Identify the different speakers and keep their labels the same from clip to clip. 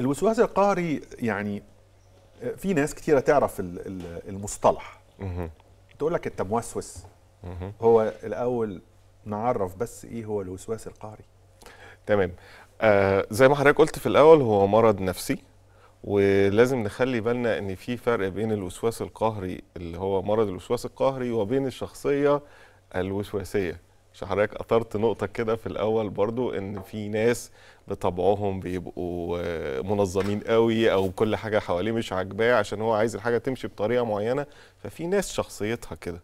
Speaker 1: الوسواس القهري يعني آه، في ناس كثيره تعرف المصطلح تقول لك انت موسوس هو الاول نعرف
Speaker 2: بس ايه هو
Speaker 1: الوسواس القهري
Speaker 2: تمام آه زي ما حضرتك قلت في الاول هو مرض نفسي ولازم نخلي بالنا ان في فرق بين الوسواس القهري اللي هو مرض الوسواس القهري وبين الشخصيه الوسواسيه عشان حضرتك اثرت نقطه كده في الاول برضو ان في ناس بطبعهم بيبقوا آه، منظمين قوي او كل حاجه حواليه مش عاجباه عشان هو عايز الحاجه تمشي بطريقه معينه ففي ناس شخصيتها كده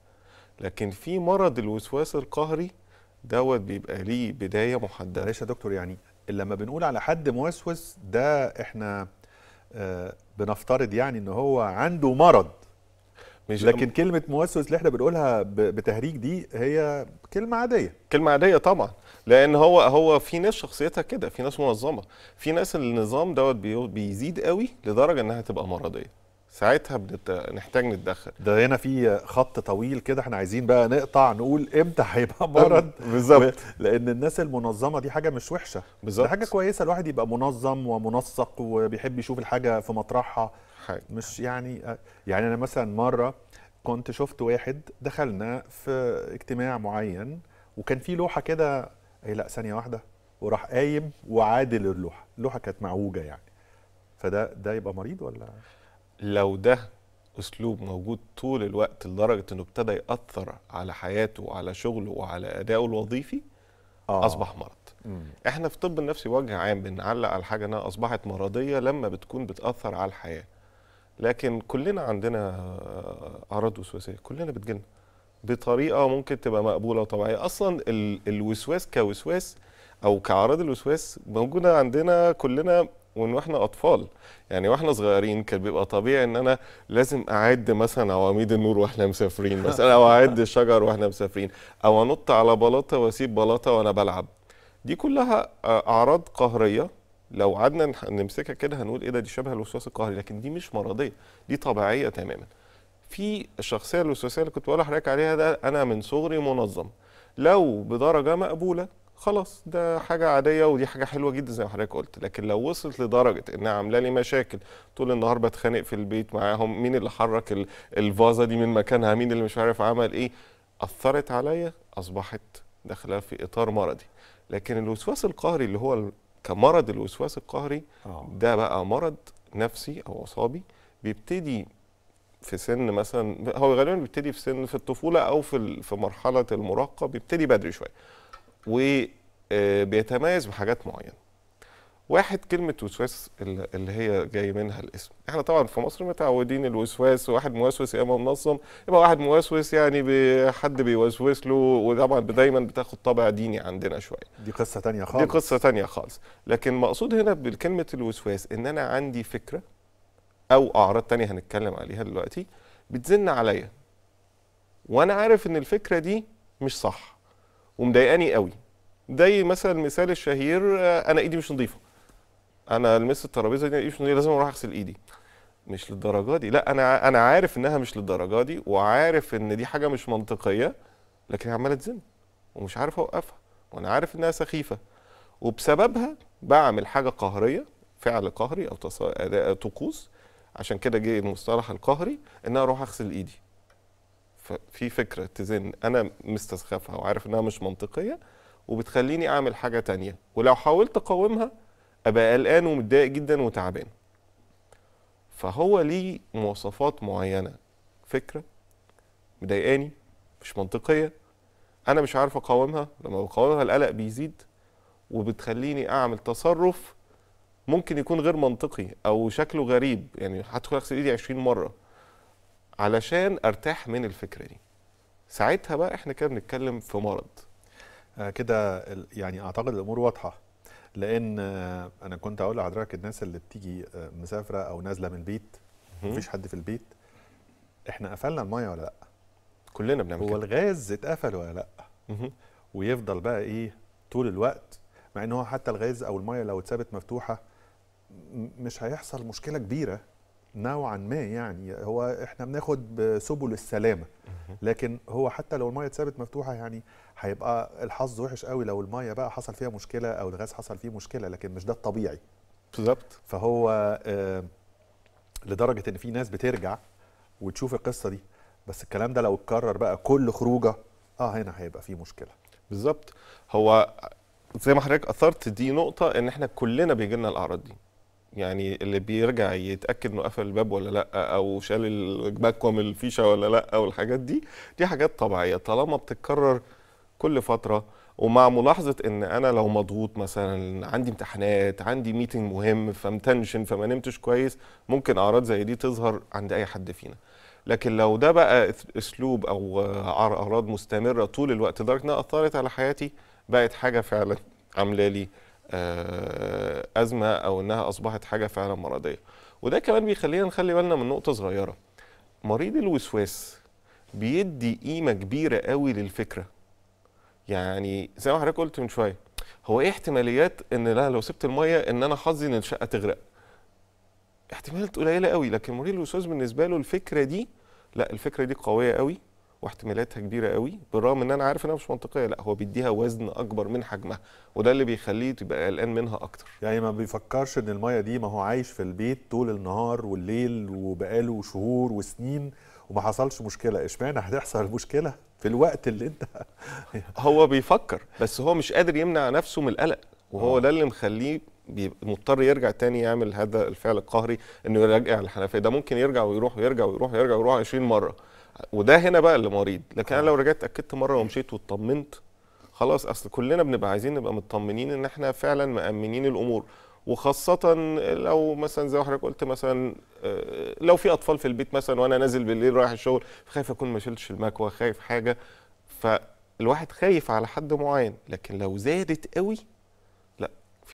Speaker 2: لكن في مرض الوسواس القهري دوت بيبقى ليه بدايه محدده معلش يا دكتور يعني لما بنقول على حد موسوس ده
Speaker 1: احنا آه، بنفترض يعني ان هو عنده مرض مش
Speaker 2: لكن كلمه موسوس اللي احنا بنقولها بتهريج دي هي كلمه عاديه كلمه عاديه طبعا لان هو هو في ناس شخصيتها كده في ناس منظمه في ناس النظام دوت بيزيد قوي لدرجه انها تبقى مرضيه ساعتها بنت... نحتاج نتدخل ده
Speaker 1: هنا في خط طويل كده احنا عايزين بقى نقطع نقول امتى هيبقى
Speaker 2: مرض بالظبط
Speaker 1: لان الناس المنظمه دي حاجه مش وحشه بالظبط حاجه كويسه الواحد يبقى منظم ومنسق وبيحب يشوف الحاجه في مطرحها حاجة. مش يعني آه، يعني انا مثلا مره كنت شفت واحد دخلنا في اجتماع معين وكان في لوحه كده اي لا ثانيه واحده وراح قايم وعادل اللوحه اللوحه كانت معوجه يعني
Speaker 2: فده ده يبقى مريض ولا لو ده اسلوب موجود طول الوقت لدرجه انه ابتدى ياثر على حياته وعلى شغله وعلى ادائه الوظيفي آه. اصبح مرض مم. احنا في طب النفسي وجه عام بنعلق على حاجه انها اصبحت مرضيه لما بتكون بتاثر على الحياه لكن كلنا عندنا اعراض وسواسيه كلنا بتجيلنا بطريقه ممكن تبقى مقبوله وطبيعيه اصلا الوسواس كوسواس او كاعراض الوسواس موجوده عندنا كلنا وان واحنا اطفال يعني واحنا صغيرين كان بيبقى طبيعي ان انا لازم اعد مثلا عواميد النور واحنا مسافرين مثلا او اعد الشجر واحنا مسافرين او انط على بلاطه واسيب بلاطه وانا بلعب دي كلها اعراض قهريه لو قعدنا نمسكها كده هنقول ايه ده دي شبه الوسواس القهري لكن دي مش مرضيه دي طبيعيه تماما في الشخصيه الوسواسيه اللي كنت بقول لحضرتك عليها ده انا من صغري منظم لو بدرجه مقبوله خلاص ده حاجه عاديه ودي حاجه حلوه جدا زي ما حضرتك قلت لكن لو وصلت لدرجه انها عامله لي مشاكل طول النهار بتخانق في البيت معاهم مين اللي حرك الفازه دي من مكانها مين اللي مش عارف عمل ايه اثرت عليا اصبحت داخله في اطار مرضي لكن الوسواس القهري اللي هو كمرض الوسواس القهري آه. ده بقى مرض نفسي او عصابي بيبتدي في سن مثلا هو غالبا بيبتدي في سن في الطفوله او في في مرحله المراهقه بيبتدي بدري شويه وبيتميز آه، بحاجات معينه واحد كلمه وسواس اللي هي جاي منها الاسم احنا طبعا في مصر متعودين الوسواس واحد موسوس يا اما منظم يبقى واحد موسوس يعني حد بيوسوس له وطبعا دايما بتاخد طابع ديني عندنا شويه دي قصه تانية خالص دي قصه تانية خالص لكن مقصود هنا بكلمه الوسواس ان انا عندي فكره او اعراض تانية هنتكلم عليها دلوقتي بتزن عليا وانا عارف ان الفكره دي مش صح ومضايقاني قوي زي مثلا المثال الشهير آه، انا ايدي مش نظيفه انا لمست الترابيزه دي مش لازم اروح اغسل ايدي مش للدرجه دي لا انا انا عارف انها مش للدرجه دي وعارف ان دي حاجه مش منطقيه لكن هي عماله تزن ومش عارف اوقفها وانا عارف انها سخيفه وبسببها بعمل حاجه قهريه فعل قهري او طقوس عشان كده جه المصطلح القهري ان انا اروح اغسل ايدي ففي فكره تزن انا مستسخفها وعارف انها مش منطقيه وبتخليني اعمل حاجه تانية ولو حاولت اقاومها ابقى قلقان ومتضايق جدا وتعبان فهو ليه مواصفات معينه فكره مضايقاني مش منطقيه انا مش عارف اقاومها لما بقاومها القلق بيزيد وبتخليني اعمل تصرف ممكن يكون غير منطقي او شكله غريب يعني هدخل اغسل ايدي 20 مره علشان ارتاح من الفكره دي ساعتها بقى احنا كده بنتكلم في مرض آه،
Speaker 1: كده يعني اعتقد الامور واضحه لان انا كنت اقول لحضرتك الناس اللي بتيجي آه، مسافره او نازله من البيت مفيش حد في البيت احنا قفلنا المايه ولا لا كلنا بنعمل هو الغاز اتقفل ولا لا ويفضل بقى ايه طول الوقت مع ان هو حتى الغاز او المايه لو اتسابت مفتوحه مش هيحصل مشكله كبيره نوعا ما يعني هو احنا بناخد بسبل السلامه لكن هو حتى لو الميه اتسابت مفتوحه يعني هيبقى الحظ وحش قوي لو الميه بقى حصل فيها مشكله او الغاز حصل فيه مشكله لكن مش ده الطبيعي بالظبط فهو آه، لدرجه ان في ناس بترجع وتشوف القصه دي
Speaker 2: بس الكلام ده لو اتكرر بقى كل خروجه اه هنا هيبقى في مشكله بالظبط هو زي ما حضرتك اثرت دي نقطه ان احنا كلنا بيجي لنا الاعراض دي يعني اللي بيرجع يتاكد انه قفل الباب ولا لا او شال من الفيشه ولا لا والحاجات دي دي حاجات طبيعيه طالما بتتكرر كل فتره ومع ملاحظه ان انا لو مضغوط مثلا عندي امتحانات عندي ميتنج مهم فمتنشن فما نمتش كويس ممكن اعراض زي دي تظهر عند اي حد فينا لكن لو ده بقى اسلوب او اعراض مستمره طول الوقت لدرجه انها اثرت على حياتي بقت حاجه فعلا عامله لي آه، ازمه او انها اصبحت حاجه فعلا مرضيه وده كمان بيخلينا نخلي بالنا من نقطه صغيره مريض الوسواس بيدي قيمه كبيره قوي للفكره يعني زي ما حضرتك قلت من شويه هو ايه احتماليات ان انا لو سبت الميه ان انا حظي ان الشقه تغرق احتمالات قليله قوي لكن مريض الوسواس بالنسبه له الفكره دي لا الفكره دي قويه قوي واحتمالاتها كبيره قوي بالرغم ان انا عارف انها مش منطقيه لا هو بيديها وزن اكبر من حجمها وده اللي بيخليه تبقى قلقان منها اكتر يعني ما بيفكرش ان الميه دي ما هو عايش
Speaker 1: في البيت طول النهار والليل وبقاله شهور وسنين وما حصلش مشكله اشمعنى هتحصل المشكله في الوقت اللي انت
Speaker 2: هو بيفكر بس هو مش قادر يمنع نفسه من القلق وهو آه. ده اللي مخليه مضطر يرجع تاني يعمل هذا الفعل القهري انه يرجع الحنفيه ده ممكن يرجع ويروح ويرجع ويروح ويرجع ويروح 20 مره وده هنا بقى اللي مريض لكن انا آه. لو رجعت اكدت مره ومشيت واطمنت خلاص اصل كلنا بنبقى عايزين نبقى مطمنين ان احنا فعلا مامنين الامور وخاصة لو مثلا زي ما حضرتك قلت مثلا آه، لو في اطفال في البيت مثلا وانا نازل بالليل رايح الشغل خايف اكون ما شلتش المكوى خايف حاجة فالواحد خايف على حد معين لكن لو زادت قوي